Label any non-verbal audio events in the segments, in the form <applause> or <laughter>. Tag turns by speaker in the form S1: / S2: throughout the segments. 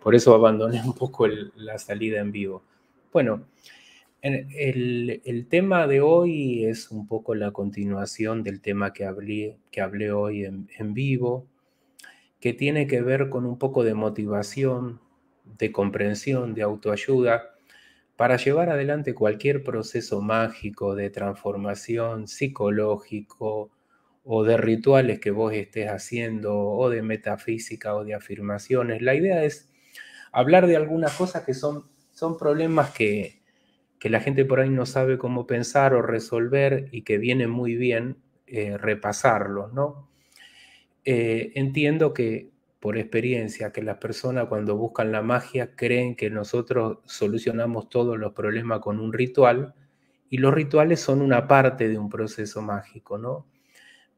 S1: Por eso abandoné un poco la salida en vivo. Bueno, el, el, tema de hoy es un poco la continuación del tema que hablé, que hablé hoy en, en vivo, que tiene que ver con un poco de motivación, de comprensión, de autoayuda, para llevar adelante cualquier proceso mágico de transformación psicológico o de rituales que vos estés haciendo o de metafísica o de afirmaciones. La idea es hablar de algunas cosas que son, son problemas que, la gente por ahí no sabe cómo pensar o resolver y que viene muy bien eh, repasarlos, ¿no? Eh, entiendo que por experiencia, que las personas cuando buscan la magia creen que nosotros solucionamos todos los problemas con un ritual y los rituales son una parte de un proceso mágico, ¿no?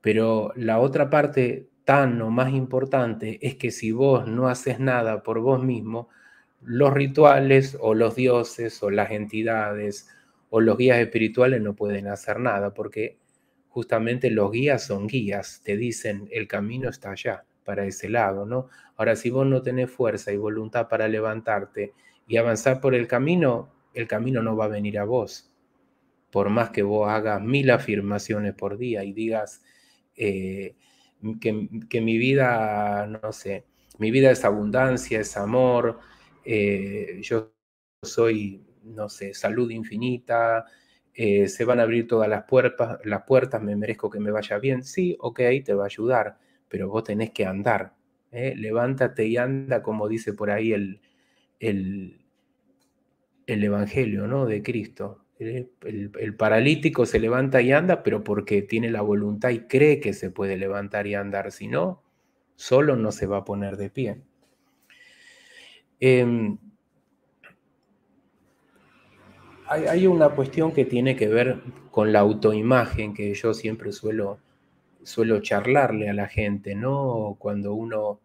S1: Pero la otra parte tan o más importante es que si vos no haces nada por vos mismo, los rituales o los dioses o las entidades o los guías espirituales no pueden hacer nada porque justamente los guías son guías, te dicen el camino está allá, para ese lado, ¿no? Ahora, si vos no tenés fuerza y voluntad para levantarte y avanzar por el camino, el camino no va a venir a vos, por más que vos hagas mil afirmaciones por día y digas, eh, que, mi vida, no sé, mi vida es abundancia, es amor, eh, yo soy, no sé, salud infinita, eh, se van a abrir todas las puertas, las puertas, me merezco que me vaya bien. Sí, ok, te va a ayudar, pero vos tenés que andar. ¿eh? Levántate y anda, como dice por ahí el, el, el Evangelio ¿no? de Cristo. El, paralítico se levanta y anda, pero porque tiene la voluntad y cree que se puede levantar y andar, si no, solo no se va a poner de pie. Em, hay, una cuestión que tiene que ver con la autoimagen que yo siempre suelo, suelo charlarle a la gente, ¿no? Cuando uno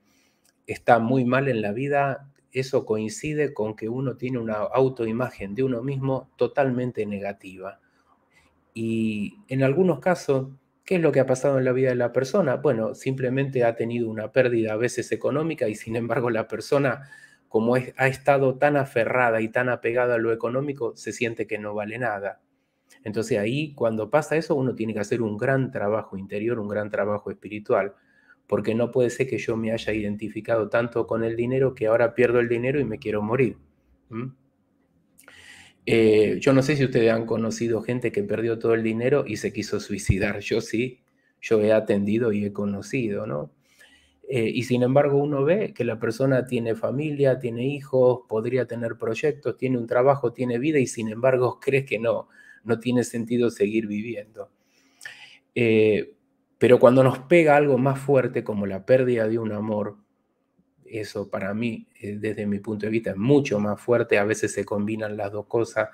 S1: está muy mal en la vida, eso coincide con que uno tiene una autoimagen de uno mismo totalmente negativa. Y en algunos casos, ¿qué es lo que ha pasado en la vida de la persona? Bueno, simplemente ha tenido una pérdida a veces económica y sin embargo la persona, como ha estado tan aferrada y tan apegada a lo económico, se siente que no vale nada. Entonces ahí cuando pasa eso uno tiene que hacer un gran trabajo interior, un gran trabajo espiritual porque no puede ser que yo me haya identificado tanto con el dinero que ahora pierdo el dinero y me quiero morir. Eh, yo no sé si ustedes han conocido gente que perdió todo el dinero y se quiso suicidar. <laughs> Yo sí, yo he atendido y he conocido, ¿no? Eh, y sin embargo uno ve que la persona tiene familia, tiene hijos, podría tener proyectos, tiene un trabajo, tiene vida y sin embargo <laughs> crees que no, no tiene sentido seguir viviendo. Eh, pero cuando nos pega algo más fuerte como la pérdida de un amor, eso para mí, eh, desde mi punto de vista, es mucho más fuerte. A veces se combinan las dos cosas,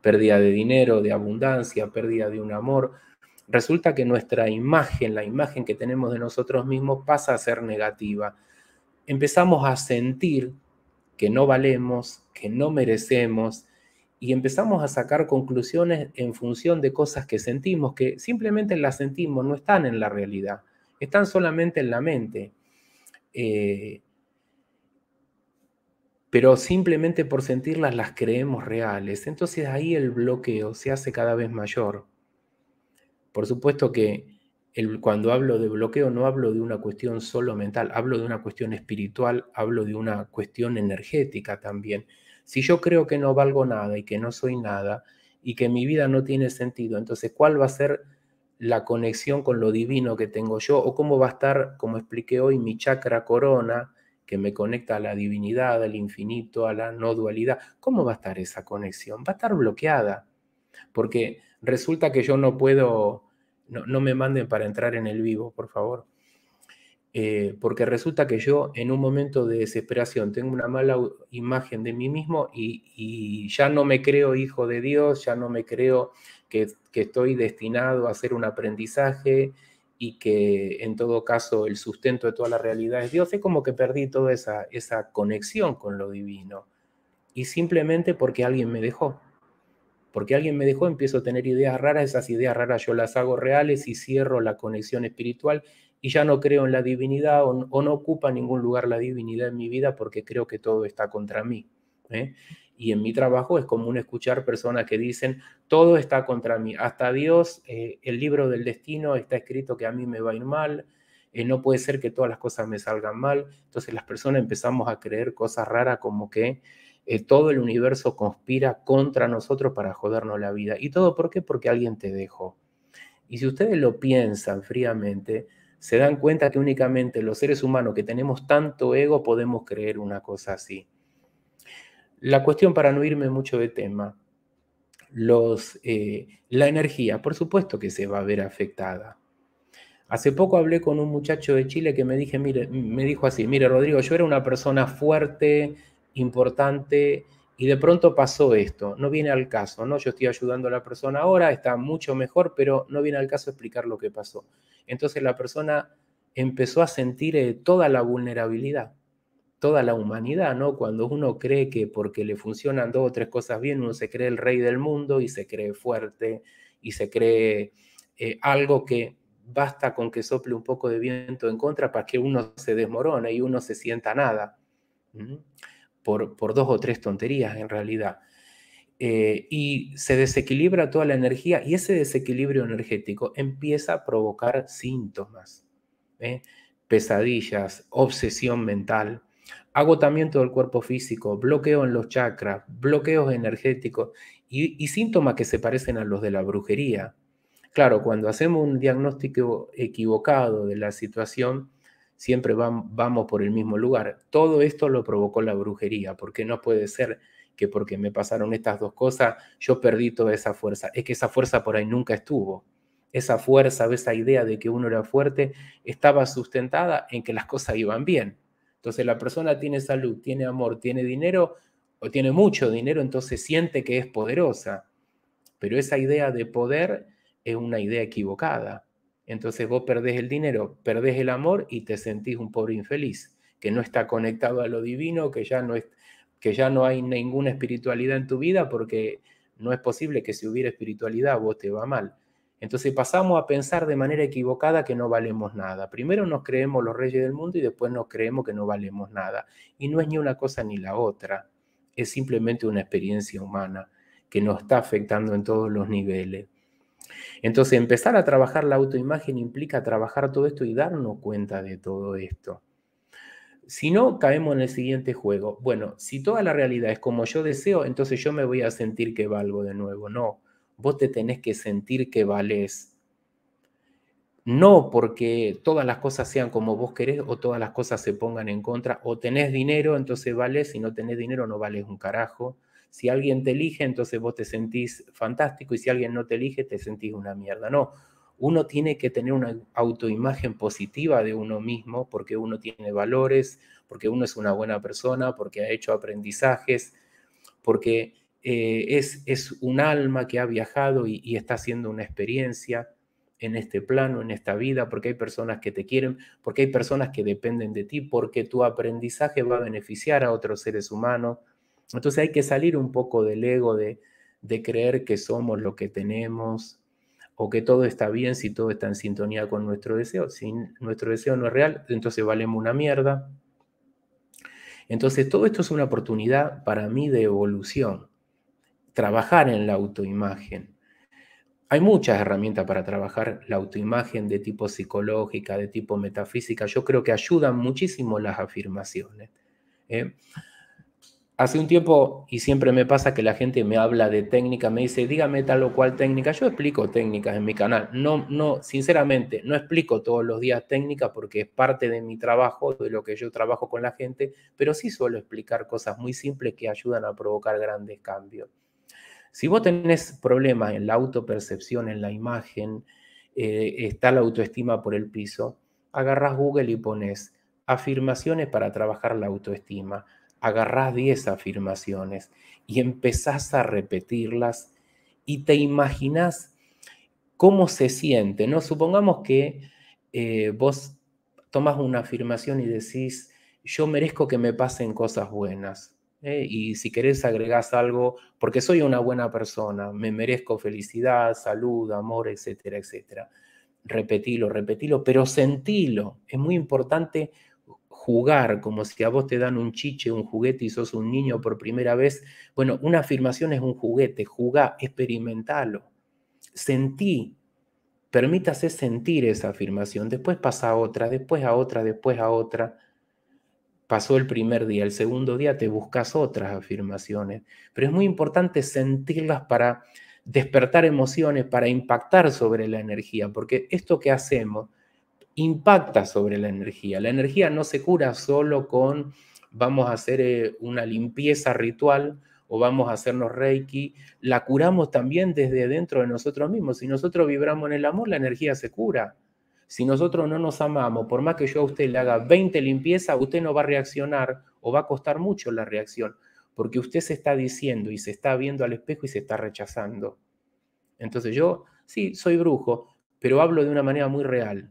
S1: pérdida de dinero, de abundancia, pérdida de un amor. Resulta que nuestra imagen, la imagen que tenemos de nosotros mismos, pasa a ser negativa. Empezamos a sentir que no valemos, que no merecemos, y empezamos a sacar conclusiones en función de cosas que sentimos, que simplemente las sentimos, no están en la realidad, están solamente en la mente. Eh, pero simplemente por sentirlas las creemos reales. Entonces ahí el bloqueo se hace cada vez mayor. Por supuesto que el, cuando hablo de bloqueo no hablo de una cuestión solo mental, hablo de una cuestión espiritual, hablo de una cuestión energética también si yo creo que no valgo nada y que no soy nada y que mi vida no tiene sentido, entonces ¿cuál va a ser la conexión con lo divino que tengo yo? ¿O cómo va a estar, como expliqué hoy, mi chakra corona que me conecta a la divinidad, al infinito, a la no dualidad? ¿Cómo va a estar esa conexión? Va a estar bloqueada. Porque resulta que yo no puedo, no, no me manden para entrar en el vivo, por favor. Eh, porque resulta que yo en un momento de desesperación tengo una mala imagen de mí mismo y, ya no me creo hijo de Dios, ya no me creo que, estoy destinado a hacer un aprendizaje y que en todo caso el sustento de toda la realidad es Dios, es como que perdí toda esa conexión con lo divino. Y simplemente porque alguien me dejó. Porque alguien me dejó, empiezo a tener ideas raras, esas ideas raras yo las hago reales y cierro la conexión espiritual y ya no creo en la divinidad o, no ocupa ningún lugar la divinidad en mi vida porque creo que todo está contra mí. ¿eh? Y en mi trabajo es común escuchar personas que dicen, todo está contra mí, hasta Dios, eh, el libro del destino está escrito que a mí me va a ir mal, eh, no puede ser que todas las cosas me salgan mal. Entonces las personas empezamos a creer cosas raras como que todo el universo conspira contra nosotros para jodernos la vida. ¿Y todo por qué? Porque alguien te dejó. Y si ustedes lo piensan fríamente, se dan cuenta que únicamente los seres humanos que tenemos tanto ego podemos creer una cosa así. La cuestión para no irme mucho de tema, los, eh, la energía, por supuesto que se va a ver afectada. Hace poco hablé con un muchacho de Chile que me, me dijo así, mire Rodrigo, yo era una persona fuerte, importante, y de pronto pasó esto, no viene al caso, ¿no? Yo estoy ayudando a la persona ahora, está mucho mejor, pero no viene al caso explicar lo que pasó. Entonces la persona empezó a sentir eh, toda la vulnerabilidad, toda la humanidad, ¿no? Cuando uno cree que porque le funcionan dos o tres cosas bien, uno se cree el rey del mundo y se cree fuerte y se cree eh, algo que basta con que sople un poco de viento en contra para que uno se desmorone y uno se sienta nada por, dos o tres tonterías en realidad. Eh, y se desequilibra toda la energía y ese desequilibrio energético empieza a provocar síntomas, ¿eh? pesadillas, obsesión mental, agotamiento del cuerpo físico, bloqueo en los chakras, bloqueos energéticos y síntomas que se parecen a los de la brujería. Claro, cuando hacemos un diagnóstico equivocado de la situación, siempre vamos por el mismo lugar. Todo esto lo provocó la brujería, porque no puede ser que porque me pasaron estas dos cosas, yo perdí toda esa fuerza. Es que esa fuerza por ahí nunca estuvo. Esa fuerza, esa idea de que uno era fuerte, estaba sustentada en que las cosas iban bien. Entonces la persona tiene salud, tiene amor, tiene dinero o tiene mucho dinero, entonces siente que es poderosa. Pero esa idea de poder es una idea equivocada entonces vos perdés el dinero, perdés el amor y te sentís un pobre infeliz, que no está conectado a lo divino, que ya no, es, que ya no hay ninguna espiritualidad en tu vida porque no es posible que si hubiera espiritualidad vos te va mal. Entonces pasamos a pensar de manera equivocada que no valemos nada. Primero nos creemos los reyes del mundo y después nos creemos que no valemos nada. Y no es ni una cosa ni la otra. Es simplemente una experiencia humana que nos está afectando en todos los niveles. Entonces, empezar a trabajar la autoimagen implica trabajar todo esto y darnos cuenta de todo esto. Si no, caemos en el siguiente juego. Bueno, si toda la realidad es como yo deseo, entonces yo me voy a sentir que valgo de nuevo. No, vos te tenés que sentir que valés. No porque todas las cosas sean como vos querés o todas las cosas se pongan en contra. O tenés dinero, entonces vales. Si no tenés dinero, no vales un carajo. Si alguien te elige, entonces vos te sentís fantástico y si alguien no te elige, te sentís una mierda. No, uno tiene que tener una autoimagen positiva de uno mismo porque uno tiene valores, porque uno es una buena persona, porque ha hecho aprendizajes, porque eh, es, es un alma que ha viajado y, y está haciendo una experiencia en este plano, en esta vida, porque hay personas que te quieren, porque hay personas que dependen de ti, porque tu aprendizaje va a beneficiar a otros seres humanos. Entonces hay que salir un poco del ego de, creer que somos lo que tenemos o que todo está bien si todo está en sintonía con nuestro deseo. Si nuestro deseo no es real, entonces valemos una mierda. Entonces todo esto es una oportunidad para mí de evolución, trabajar en la autoimagen. Hay muchas herramientas para trabajar la autoimagen de tipo psicológica, de tipo metafísica. Yo creo que ayudan muchísimo las afirmaciones. ¿eh? hace un tiempo, y siempre me pasa que la gente me habla de técnica, me dice, dígame tal o cual técnica. Yo explico técnicas en mi canal. No, no, sinceramente, no explico todos los días técnicas porque es parte de mi trabajo, de lo que yo trabajo con la gente, pero sí suelo explicar cosas muy simples que ayudan a provocar grandes cambios. Si vos tenés problemas en la autopercepción, en la imagen, eh, está la autoestima por el piso, agarrás Google y pones afirmaciones para trabajar la autoestima agarrás 10 afirmaciones y empezás a repetirlas y te imaginás cómo se siente, ¿no? Supongamos que eh, vos tomás una afirmación y decís, yo merezco que me pasen cosas buenas. ¿eh? Y si querés agregás algo, porque soy una buena persona, me merezco felicidad, salud, amor, etcétera, etcétera. Repetilo, repetilo, pero sentilo. Es muy importante jugar, como si a vos te dan un chiche, un juguete y sos un niño por primera vez. Bueno, una afirmación es un juguete, jugá, experimentalo. Sentí, permítase sentir esa afirmación, después pasa a otra, después a otra, después a otra. Pasó el primer día, el segundo día te buscas otras afirmaciones, pero es muy importante sentirlas para despertar emociones, para impactar sobre la energía, porque esto que hacemos impacta sobre la energía. La energía no se cura solo con vamos a hacer eh, una limpieza ritual o vamos a hacernos reiki, la curamos también desde dentro de nosotros mismos. Si nosotros vibramos en el amor, la energía se cura. Si nosotros no nos amamos, por más que yo a usted le haga 20 limpiezas, usted no va a reaccionar o va a costar mucho la reacción, porque usted se está diciendo y se está viendo al espejo y se está rechazando. Entonces yo, sí, soy brujo, pero hablo de una manera muy real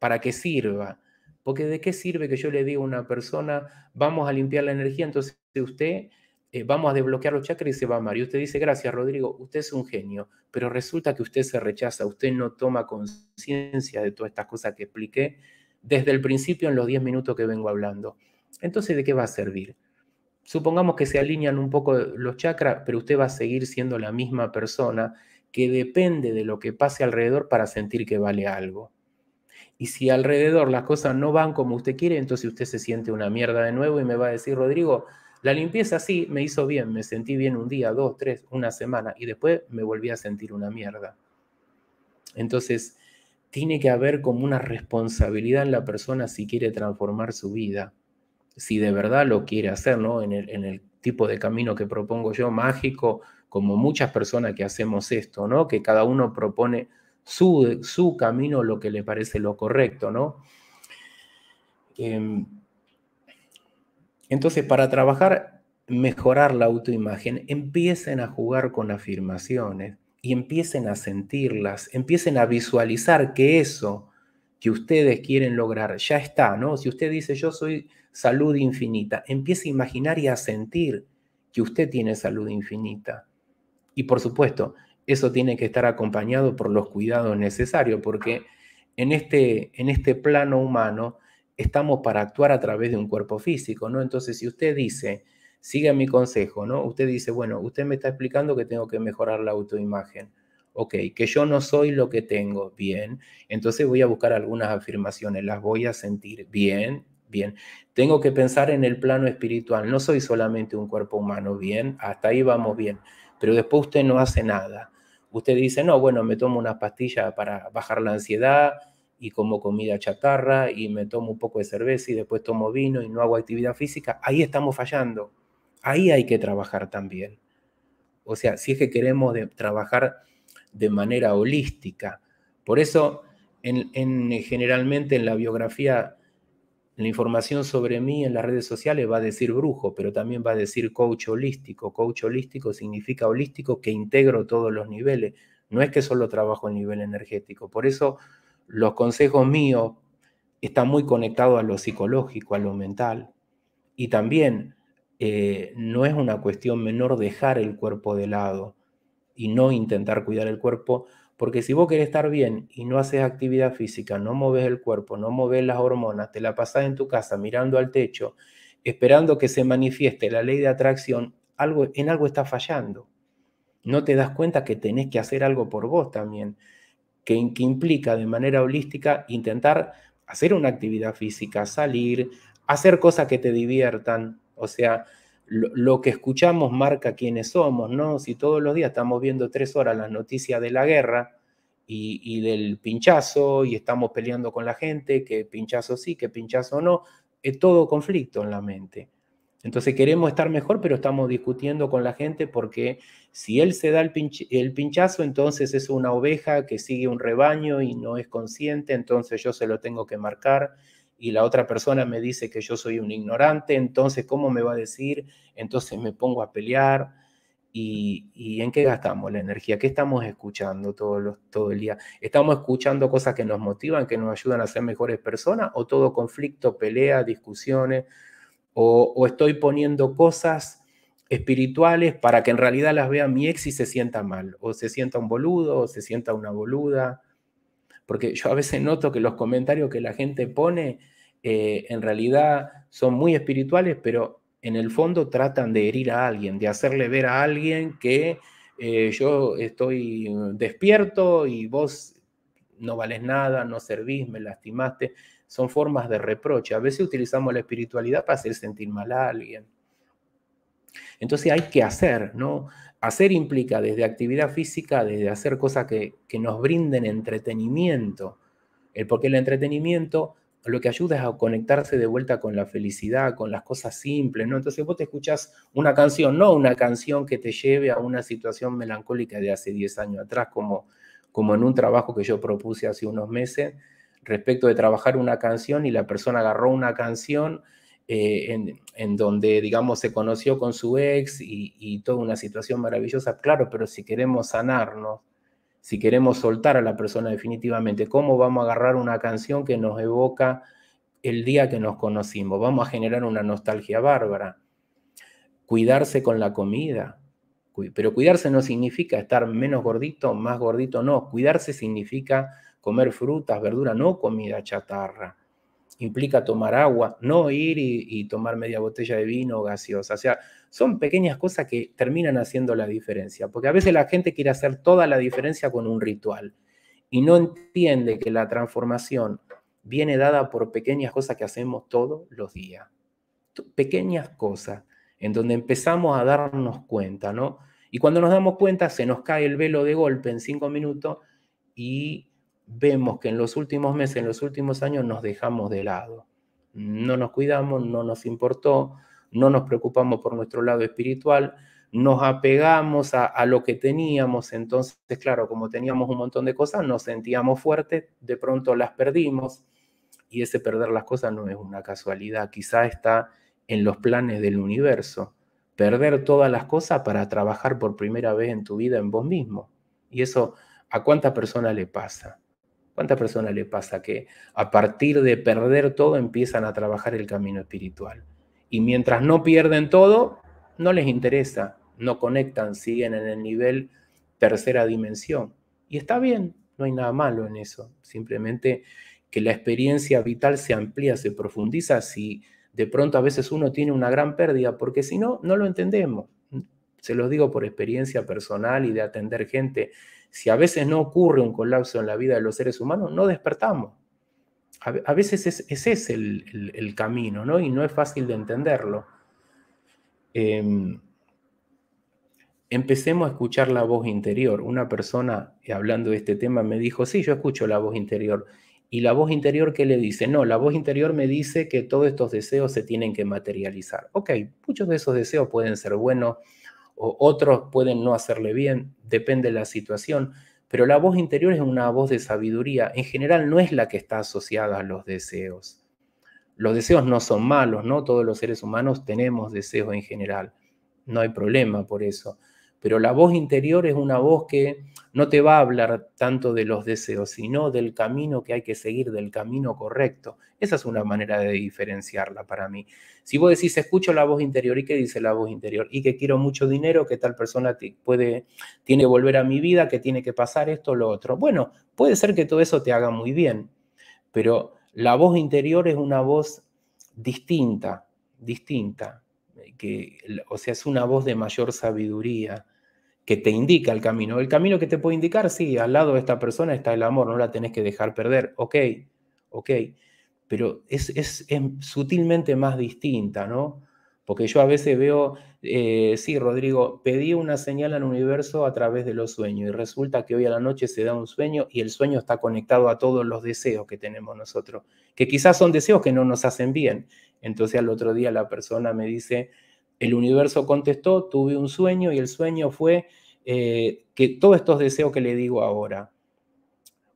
S1: para que sirva. Porque de qué sirve que yo le diga a una persona, vamos a limpiar la energía, entonces usted, eh, vamos a desbloquear los chakras y se va a amar. Y usted dice, gracias Rodrigo, usted es un genio, pero resulta que usted se rechaza, usted no toma conciencia de todas estas cosas que expliqué desde el principio en los 10 minutos que vengo hablando. Entonces, ¿de qué va a servir? Supongamos que se alinean un poco los chakras, pero usted va a seguir siendo la misma persona que depende de lo que pase alrededor para sentir que vale algo. Y si alrededor las cosas no van como usted quiere, entonces usted se siente una mierda de nuevo y me va a decir, Rodrigo, la limpieza sí me hizo bien, me sentí bien un día, dos, tres, una semana y después me volví a sentir una mierda. Entonces, tiene que haber como una responsabilidad en la persona si quiere transformar su vida, si de verdad lo quiere hacer, ¿no? En el, en el tipo de camino que propongo yo, mágico, como muchas personas que hacemos esto, ¿no? Que cada uno propone su, camino, lo que le parece lo correcto, ¿no? Em, entonces, para trabajar, mejorar la autoimagen, empiecen a jugar con afirmaciones y empiecen a sentirlas, empiecen a visualizar que eso que ustedes quieren lograr ya está, ¿no? Si usted dice yo soy salud infinita, empiece a imaginar y a sentir que usted tiene salud infinita. Y por supuesto, eso tiene que estar acompañado por los cuidados necesarios, porque en este, en este plano humano estamos para actuar a través de un cuerpo físico, ¿no? Entonces, si usted dice, sigue mi consejo, ¿no? Usted dice, bueno, usted me está explicando que tengo que mejorar la autoimagen. Ok, que yo no soy lo que tengo, bien. Entonces voy a buscar algunas afirmaciones, las voy a sentir, bien, bien. Tengo que pensar en el plano espiritual, no soy solamente un cuerpo humano, bien, hasta ahí vamos bien. Pero después usted no hace nada usted dice, no, bueno, me tomo unas pastillas para bajar la ansiedad y como comida chatarra y me tomo un poco de cerveza y después tomo vino y no hago actividad física, ahí estamos fallando. Ahí hay que trabajar también. O sea, si es que queremos trabajar de manera holística. Por eso, en, generalmente en la biografía la información sobre mí en las redes sociales va a decir brujo, pero también va a decir coach holístico. Coach holístico significa holístico que integro todos los niveles. No es que solo trabajo el nivel energético. Por eso los consejos míos están muy conectados a lo psicológico, a lo mental. Y también eh, no es una cuestión menor dejar el cuerpo de lado y no intentar cuidar el cuerpo porque si vos querés estar bien y no haces actividad física, no moves el cuerpo, no moves las hormonas, te la pasás en tu casa mirando al techo, esperando que se manifieste la ley de atracción, algo, en algo está fallando. No te das cuenta que tenés que hacer algo por vos también, que, que implica de manera holística intentar hacer una actividad física, salir, hacer cosas que te diviertan. O sea, lo, que escuchamos marca quiénes somos, ¿no? Si todos los días estamos viendo tres horas la noticia de la guerra y, del pinchazo y estamos peleando con la gente, que pinchazo sí, que pinchazo no, es todo conflicto en la mente. Entonces queremos estar mejor, pero estamos discutiendo con la gente porque si él se da el, pinchazo, entonces es una oveja que sigue un rebaño y no es consciente, entonces yo se lo tengo que marcar y la otra persona me dice que yo soy un ignorante, entonces, ¿cómo me va a decir? Entonces me pongo a pelear. ¿Y, en qué gastamos la energía? ¿Qué estamos escuchando todo, los, todo el día? ¿Estamos escuchando cosas que nos motivan, que nos ayudan a ser mejores personas? ¿O todo conflicto, pelea, discusiones? ¿O, o estoy poniendo cosas espirituales para que en realidad las vea mi ex y se sienta mal? ¿O se sienta un boludo? ¿O se sienta una boluda? Porque yo a veces noto que los comentarios que la gente pone eh, en realidad son muy espirituales, pero en el fondo tratan de herir a alguien, de hacerle ver a alguien que eh, yo estoy despierto y vos no vales nada, no servís, me lastimaste. Son formas de reproche. A veces utilizamos la espiritualidad para hacer sentir mal a alguien. Entonces hay que hacer, ¿no? Hacer implica desde actividad física, desde hacer cosas que, que nos brinden entretenimiento. El, porque el entretenimiento lo que ayuda es a conectarse de vuelta con la felicidad, con las cosas simples, ¿no? Entonces vos te escuchás una canción, no una canción que te lleve a una situación melancólica de hace 10 años atrás, como, como en un trabajo que yo propuse hace unos meses, respecto de trabajar una canción y la persona agarró una canción eh, en, en, donde, digamos, se conoció con su ex y, y toda una situación maravillosa, claro, pero si queremos sanarnos si queremos soltar a la persona definitivamente, ¿cómo vamos a agarrar una canción que nos evoca el día que nos conocimos? Vamos a generar una nostalgia bárbara. Cuidarse con la comida. Pero cuidarse no significa estar menos gordito, más gordito, no. Cuidarse significa comer frutas, verduras, no comida chatarra implica tomar agua, no ir y, tomar media botella de vino o gaseosa. O sea, son pequeñas cosas que terminan haciendo la diferencia, porque a veces la gente quiere hacer toda la diferencia con un ritual y no entiende que la transformación viene dada por pequeñas cosas que hacemos todos los días. Pequeñas cosas en donde empezamos a darnos cuenta, ¿no? Y cuando nos damos cuenta se nos cae el velo de golpe en cinco minutos y vemos que en los últimos meses, en los últimos años nos dejamos de lado. No nos cuidamos, no nos importó, no nos preocupamos por nuestro lado espiritual, nos apegamos a, lo que teníamos, entonces, claro, como teníamos un montón de cosas, nos sentíamos fuertes, de pronto las perdimos, y ese perder las cosas no es una casualidad, quizá está en los planes del universo, perder todas las cosas para trabajar por primera vez en tu vida en vos mismo. Y eso, ¿a cuánta persona le pasa? ¿Cuántas personas le pasa que a partir de perder todo empiezan a trabajar el camino espiritual? Y mientras no pierden todo, no les interesa, no conectan, siguen en el nivel tercera dimensión. Y está bien, no hay nada malo en eso. Simplemente que la experiencia vital se amplía, se profundiza si de pronto a veces uno tiene una gran pérdida, porque si no, no lo entendemos. Se los digo por experiencia personal y de atender gente si a veces no ocurre un colapso en la vida de los seres humanos, no despertamos. A, veces es, ese es el, camino, ¿no? Y no es fácil de entenderlo. Em, empecemos a escuchar la voz interior. Una persona hablando de este tema me dijo, sí, yo escucho la voz interior. ¿Y la voz interior qué le dice? No, la voz interior me dice que todos estos deseos se tienen que materializar. Ok, muchos de esos deseos pueden ser buenos, o otros pueden no hacerle bien, depende de la situación, pero la voz interior es una voz de sabiduría, en general no es la que está asociada a los deseos. Los deseos no son malos, ¿no? Todos los seres humanos tenemos deseos en general, no hay problema por eso, pero la voz interior es una voz que no te va a hablar tanto de los deseos, sino del camino que hay que seguir, del camino correcto. Esa es una manera de diferenciarla para mí. Si vos decís, escucho la voz interior, ¿y qué dice la voz interior? Y que quiero mucho dinero, que tal persona puede, tiene que volver a mi vida, que tiene que pasar esto, o lo otro. Bueno, puede ser que todo eso te haga muy bien, pero la voz interior es una voz distinta, distinta, eh, que, o sea, es una voz de mayor sabiduría, que te indica el camino. El camino que te puede indicar, sí, al lado de esta persona está el amor, no la tenés que dejar perder, ok, ok, pero es, es, sutilmente más distinta, ¿no? Porque yo a veces veo, eh, sí, Rodrigo, pedí una señal al universo a través de los sueños y resulta que hoy a la noche se da un sueño y el sueño está conectado a todos los deseos que tenemos nosotros, que quizás son deseos que no nos hacen bien. Entonces al otro día la persona me dice, el universo contestó, tuve un sueño y el sueño fue eh, que todos estos deseos que le digo ahora.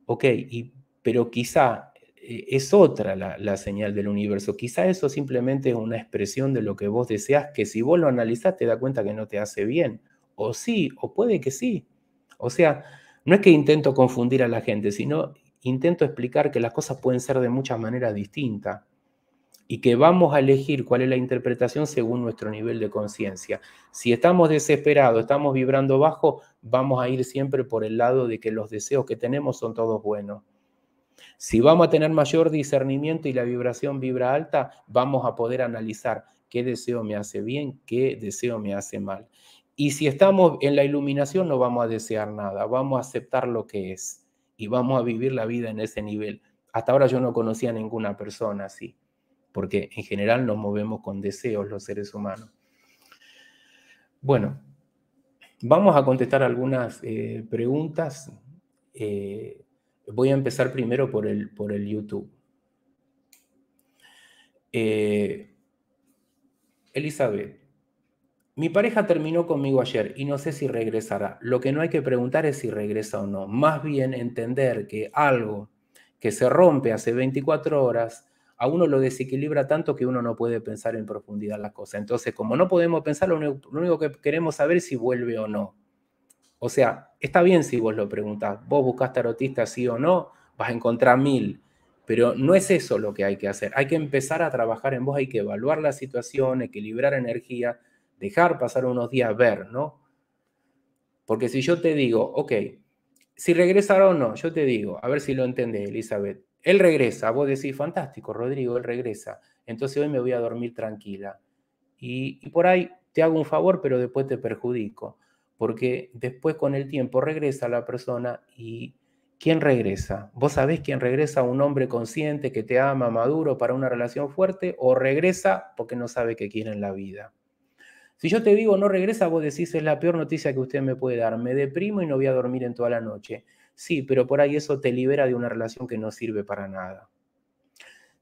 S1: Ok, y, pero quizá eh, es otra la, señal del universo. Quizá eso simplemente es una expresión de lo que vos deseas, que si vos lo analizás te da cuenta que no te hace bien. O sí, o puede que sí. O sea, no es que intento confundir a la gente, sino intento explicar que las cosas pueden ser de muchas maneras distintas y que vamos a elegir cuál es la interpretación según nuestro nivel de conciencia. Si estamos desesperados, estamos vibrando bajo, vamos a ir siempre por el lado de que los deseos que tenemos son todos buenos. Si vamos a tener mayor discernimiento y la vibración vibra alta, vamos a poder analizar qué deseo me hace bien, qué deseo me hace mal. Y si estamos en la iluminación no vamos a desear nada, vamos a aceptar lo que es y vamos a vivir la vida en ese nivel. Hasta ahora yo no conocía a ninguna persona así porque en general nos movemos con deseos los seres humanos. Bueno, vamos a contestar algunas eh, preguntas. Eh, voy a empezar primero por el, por el YouTube. Eh, Elizabeth, mi pareja terminó conmigo ayer y no sé si regresará. Lo que no hay que preguntar es si regresa o no. Más bien entender que algo que se rompe hace 24 horas a uno lo desequilibra tanto que uno no puede pensar en profundidad las cosas. Entonces, como no podemos pensar, lo único, que queremos saber es si vuelve o no. O sea, está bien si vos lo preguntás, vos buscas tarotista sí o no, vas a encontrar mil, pero no es eso lo que hay que hacer. Hay que empezar a trabajar en vos, hay que evaluar la situación, equilibrar energía, dejar pasar unos días, ver, ¿no? Porque si yo te digo, ok, si regresará o no, yo te digo, a ver si lo entendés, Elizabeth, él regresa, vos decís, fantástico, Rodrigo, él regresa. Entonces hoy me voy a dormir tranquila. Y, por ahí te hago un favor, pero después te perjudico, porque después con el tiempo regresa la persona y ¿quién regresa? ¿Vos sabés quién regresa? ¿Un hombre consciente que te ama, maduro para una relación fuerte? ¿O regresa porque no sabe qué quiere en la vida? Si yo te digo no regresa, vos decís es la peor noticia que usted me puede dar, me deprimo y no voy a dormir en toda la noche. Sí, pero por ahí eso te libera de una relación que no sirve para nada.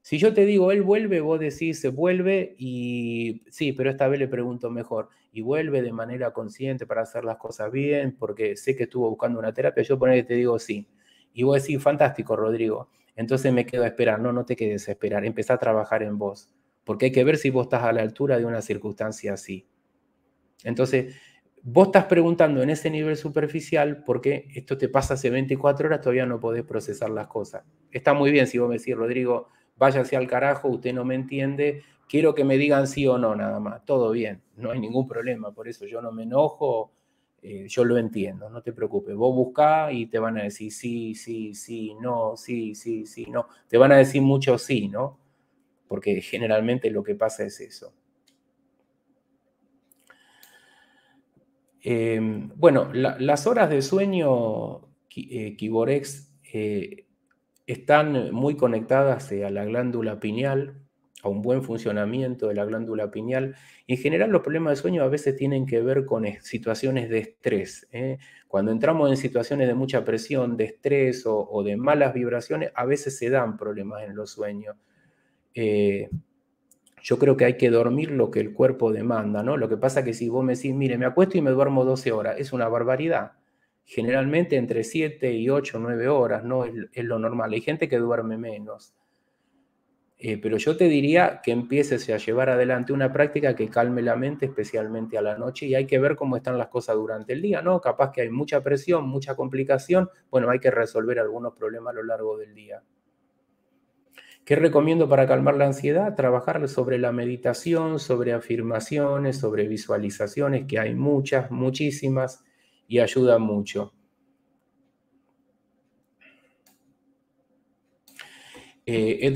S1: Si yo te digo, él vuelve, vos decís, se vuelve y sí, pero esta vez le pregunto mejor, y vuelve de manera consciente para hacer las cosas bien, porque sé que estuvo buscando una terapia, yo por ahí te digo sí. Y vos decís, fantástico, Rodrigo. Entonces me quedo a esperar, no, no te quedes a esperar, empezá a trabajar en vos, porque hay que ver si vos estás a la altura de una circunstancia así. Entonces, Vos estás preguntando en ese nivel superficial porque esto te pasa hace 24 horas, todavía no podés procesar las cosas. Está muy bien si vos me decís, Rodrigo, váyase al carajo, usted no me entiende, quiero que me digan sí o no nada más, todo bien, no hay ningún problema, por eso yo no me enojo, eh, yo lo entiendo, no te preocupes, vos buscá y te van a decir sí, sí, sí, no, sí, sí, sí, no, te van a decir mucho sí, ¿no? Porque generalmente lo que pasa es eso. Em, bueno, las horas de sueño eh, Kiborex eh, están muy conectadas eh, a la glándula pineal, a un buen funcionamiento de la glándula pineal. En general, los problemas de sueño a veces tienen que ver con situaciones de estrés. Cuando entramos en situaciones de mucha presión, de estrés o, de malas vibraciones, a veces se dan problemas en los sueños yo creo que hay que dormir lo que el cuerpo demanda, ¿no? Lo que pasa que si vos me decís, mire, me acuesto y me duermo 12 horas, es una barbaridad. Generalmente entre 7 y 8, 9 horas, ¿no? Es, lo normal. Hay gente que duerme menos. Eh, pero yo te diría que empieces a llevar adelante una práctica que calme la mente, especialmente a la noche, y hay que ver cómo están las cosas durante el día, ¿no? Capaz que hay mucha presión, mucha complicación, bueno, hay que resolver algunos problemas a lo largo del día. ¿Qué recomiendo para calmar la ansiedad? Trabajar sobre la meditación, sobre afirmaciones, sobre visualizaciones, que hay muchas, muchísimas, y ayuda mucho. Eh,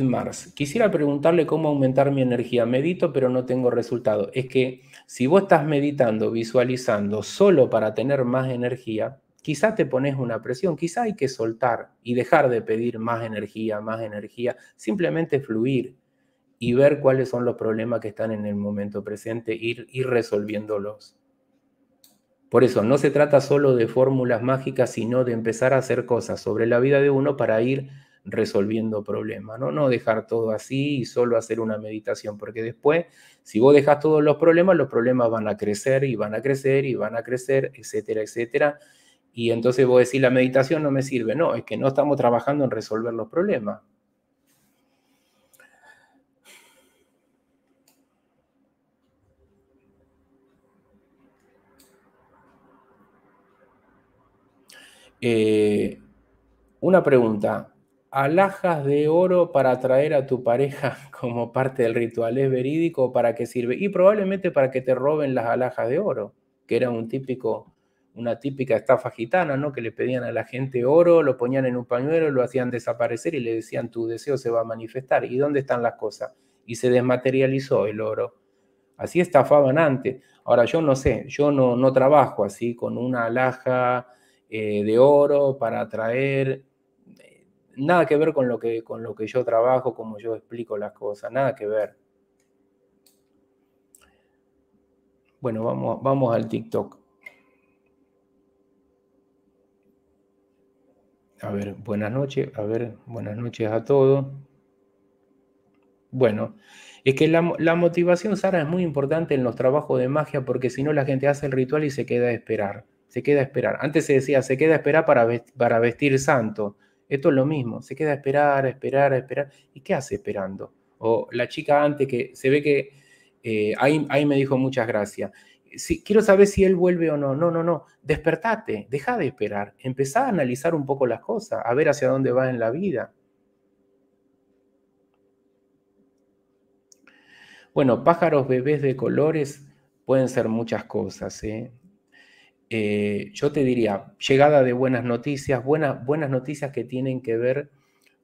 S1: quisiera preguntarle cómo aumentar mi energía. Medito, pero no tengo resultado. Es que si vos estás meditando, visualizando solo para tener más energía, quizá te pones una presión, quizá hay que soltar y dejar de pedir más energía, más energía, simplemente fluir y ver cuáles son los problemas que están en el momento presente, ir, ir resolviéndolos. Por eso, no se trata solo de fórmulas mágicas, sino de empezar a hacer cosas sobre la vida de uno para ir resolviendo problemas, ¿no? No dejar todo así y solo hacer una meditación, porque después, si vos dejas todos los problemas, los problemas van a crecer y van a crecer y van a crecer, etcétera, etcétera, y entonces vos decís la meditación no me sirve. No, es que no estamos trabajando en resolver los problemas. Eh, una pregunta. ¿Alhajas de oro para atraer a tu pareja <laughs> como parte del ritual es verídico? ¿Para qué sirve? Y probablemente para que te roben las alhajas de oro, que era un típico una típica estafa gitana, ¿no? Que le pedían a la gente oro, lo ponían en un pañuelo, lo hacían desaparecer y le decían tu deseo se va a manifestar. ¿Y dónde están las cosas? Y se desmaterializó el oro. Así estafaban antes. Ahora yo no sé, yo no, no trabajo así con una alhaja eh, de oro para traer, eh, nada que ver con lo que, con lo que yo trabajo, como yo explico las cosas, nada que ver. Bueno, vamos, vamos al TikTok. A ver, buenas noches, a ver, buenas noches a todos. Bueno, es que la, motivación, Sara, es muy importante en los trabajos de magia porque si no la gente hace el ritual y se queda a esperar, se queda a esperar. Antes se decía, se queda a esperar para, vestir, para vestir santo. Esto es lo mismo, se queda a esperar, a esperar, a esperar. ¿Y qué hace esperando? O la chica antes que se ve que eh, ahí, ahí me dijo muchas gracias quiero saber si él vuelve o no. No, no, no. Despertate, deja de esperar. Empezá a analizar un poco las cosas, a ver hacia dónde va en la vida. Bueno, pájaros bebés de colores pueden ser muchas cosas. ¿eh? Eh, yo te diría, llegada de buenas noticias, buenas, buenas noticias que tienen que ver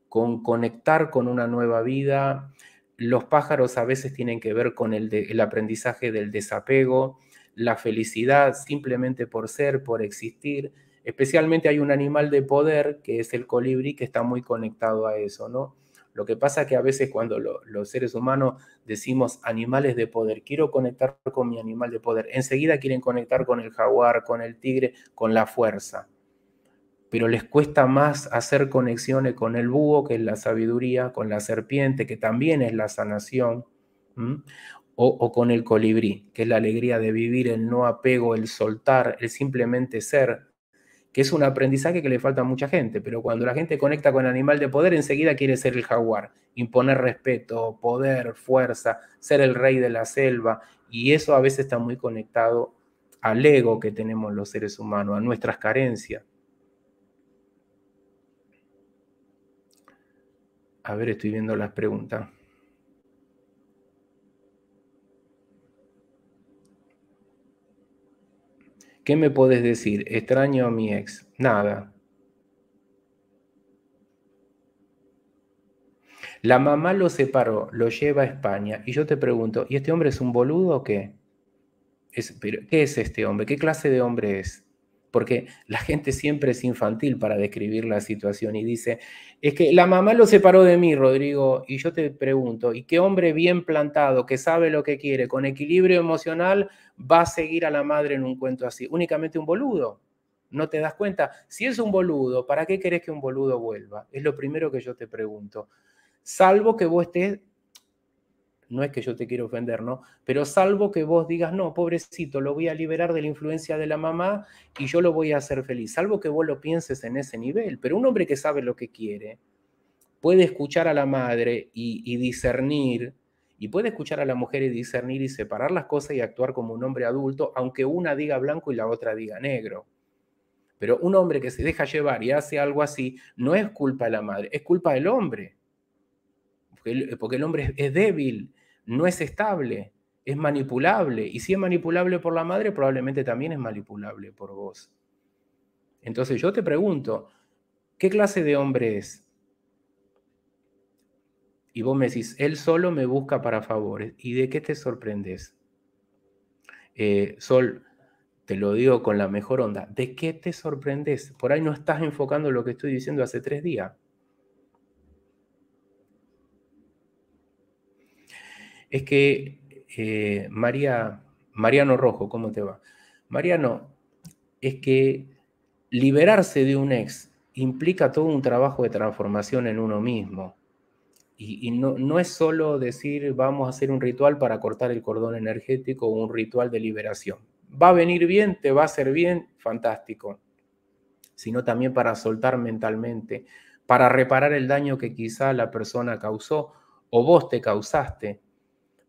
S1: con conectar con una nueva vida. Los pájaros a veces tienen que ver con el aprendizaje del desapego, la felicidad simplemente por ser, por existir. Especialmente hay un animal de poder que es el colibrí que está muy conectado a eso, ¿no? Lo que pasa es que a veces cuando los seres humanos decimos animales de poder, quiero conectar con mi animal de poder, enseguida quieren conectar con el jaguar, con el tigre, con la fuerza. Pero les cuesta más hacer conexiones con el búho, que es la sabiduría, con la serpiente, que también es la sanación, o, con el colibrí, que es la alegría de vivir, el no apego, el soltar, el simplemente ser, que es un aprendizaje que le falta a mucha gente, pero cuando la gente conecta con el animal de poder, enseguida quiere ser el jaguar, imponer respeto, poder, fuerza, ser el rey de la selva, y eso a veces está muy conectado al ego que tenemos los seres humanos, a nuestras carencias. A ver, estoy viendo las preguntas. ¿Qué me puedes decir? Extraño a mi ex. Nada. La mamá lo separó, lo lleva a España. Y yo te pregunto, ¿y este hombre es un boludo o qué? ¿Qué es este hombre? ¿Qué clase de hombre es? porque la gente siempre es infantil para describir la situación y dice, es que la mamá lo separó de mí, Rodrigo, y yo te pregunto, ¿y qué hombre bien plantado, que sabe lo que quiere, con equilibrio emocional, va a seguir a la madre en un cuento así? Únicamente un boludo. No te das cuenta. Si es un boludo, ¿para qué querés que un boludo vuelva? Es lo primero que yo te pregunto. Salvo que vos estés no es que yo te quiero ofender, ¿no? Pero salvo que vos digas, no, pobrecito, lo voy a liberar de la influencia de la mamá y yo lo voy a hacer feliz. Salvo que vos lo pienses en ese nivel. Pero un hombre que sabe lo que quiere puede escuchar a la madre y, discernir, y puede escuchar a la mujer y discernir y separar las cosas y actuar como un hombre adulto, aunque una diga blanco y la otra diga negro. Pero un hombre que se deja llevar y hace algo así, no es culpa de la madre, es culpa del hombre. Porque el, hombre es, débil no es estable, es manipulable. Y si es manipulable por la madre, probablemente también es manipulable por vos. Entonces yo te pregunto, ¿qué clase de hombre es? Y vos me decís, él solo me busca para favores. ¿Y de qué te sorprendes? Eh, Sol, te lo digo con la mejor onda, ¿de qué te sorprendes? Por ahí no estás enfocando lo que estoy diciendo hace tres días. es que eh, María, Mariano Rojo, ¿cómo te va? Mariano, es que liberarse de un ex implica todo un trabajo de transformación en uno mismo. Y, no, no, es solo decir vamos a hacer un ritual para cortar el cordón energético o un ritual de liberación. Va a venir bien, te va a hacer bien, fantástico. Sino también para soltar mentalmente, para reparar el daño que quizá la persona causó o vos te causaste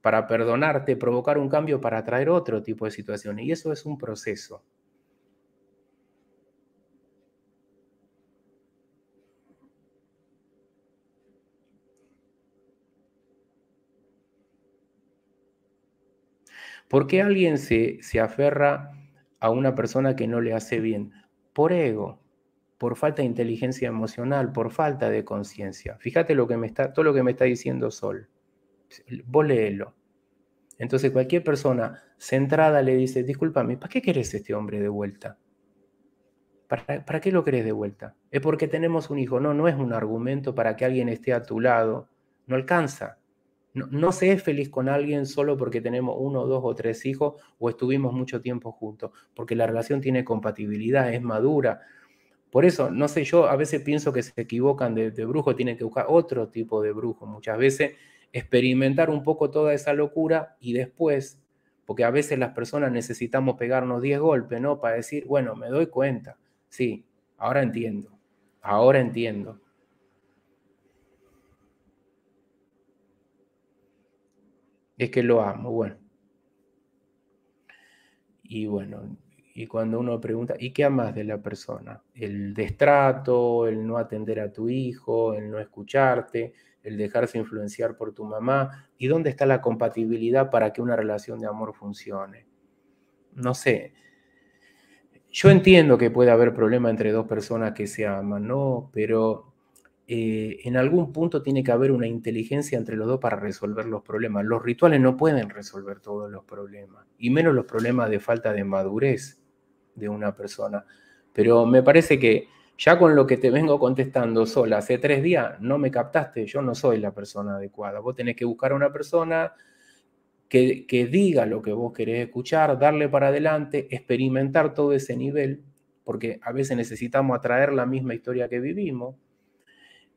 S1: para perdonarte, provocar un cambio para atraer otro tipo de situaciones. Y eso es un proceso. ¿Por qué alguien se, se, aferra a una persona que no le hace bien? Por ego, por falta de inteligencia emocional, por falta de conciencia. Fíjate lo que me está, todo lo que me está diciendo Sol vos Entonces cualquier persona centrada le dice, discúlpame, ¿para qué querés este hombre de vuelta? ¿Para, qué lo querés de vuelta? Es porque tenemos un hijo. No, no es un argumento para que alguien esté a tu lado. No alcanza. No, se es feliz con alguien solo porque tenemos uno, dos o tres hijos o estuvimos mucho tiempo juntos, porque la relación tiene compatibilidad, es madura. Por eso, no sé, yo a veces pienso que se equivocan de, de brujo, tienen que buscar otro tipo de brujo. Muchas veces experimentar un poco toda esa locura y después, porque a veces las personas necesitamos pegarnos 10 golpes, ¿no? Para decir, bueno, me doy cuenta, sí, ahora entiendo, ahora entiendo. Es que lo amo, bueno. Y bueno, y cuando uno pregunta, ¿y qué amas de la persona? El destrato, el no atender a tu hijo, el no escucharte, el dejarse influenciar por tu mamá y dónde está la compatibilidad para que una relación de amor funcione. No sé. Yo entiendo que puede haber problema entre dos personas que se aman, ¿no? Pero eh, en algún punto tiene que haber una inteligencia entre los dos para resolver los problemas. Los rituales no pueden resolver todos los problemas, y menos los problemas de falta de madurez de una persona. Pero me parece que ya con lo que te vengo contestando sola hace tres días, no me captaste, yo no soy la persona adecuada. Vos tenés que buscar a una persona que, que diga lo que vos querés escuchar, darle para adelante, experimentar todo ese nivel, porque a veces necesitamos atraer la misma historia que vivimos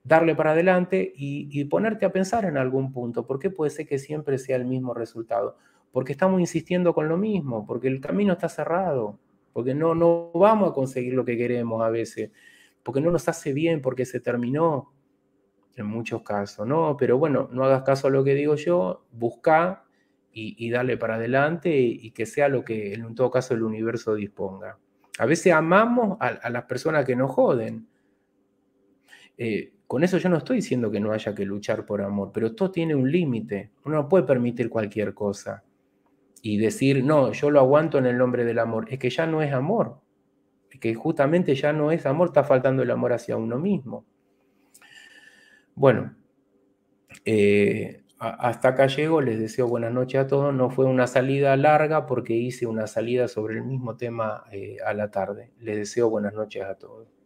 S1: darle para adelante y, y, ponerte a pensar en algún punto. porque puede ser que siempre sea el mismo resultado? Porque estamos insistiendo con lo mismo, porque el camino está cerrado porque no, no vamos a conseguir lo que queremos a veces, porque no nos hace bien, porque se terminó en muchos casos, ¿no? Pero bueno, no hagas caso a lo que digo yo, busca y, y dale para adelante y, que sea lo que en todo caso el universo disponga. A veces amamos a, las personas que nos joden. Eh, con eso yo no estoy diciendo que no haya que luchar por amor, pero todo tiene un límite. Uno no puede permitir cualquier cosa y decir, no, yo lo aguanto en el nombre del amor, es que ya no es amor, es que justamente ya no es amor, está faltando el amor hacia uno mismo. Bueno, eh, hasta acá llego, les deseo buenas noches a todos. No fue una salida larga porque hice una salida sobre el mismo tema eh, a la tarde. Les deseo buenas noches a todos.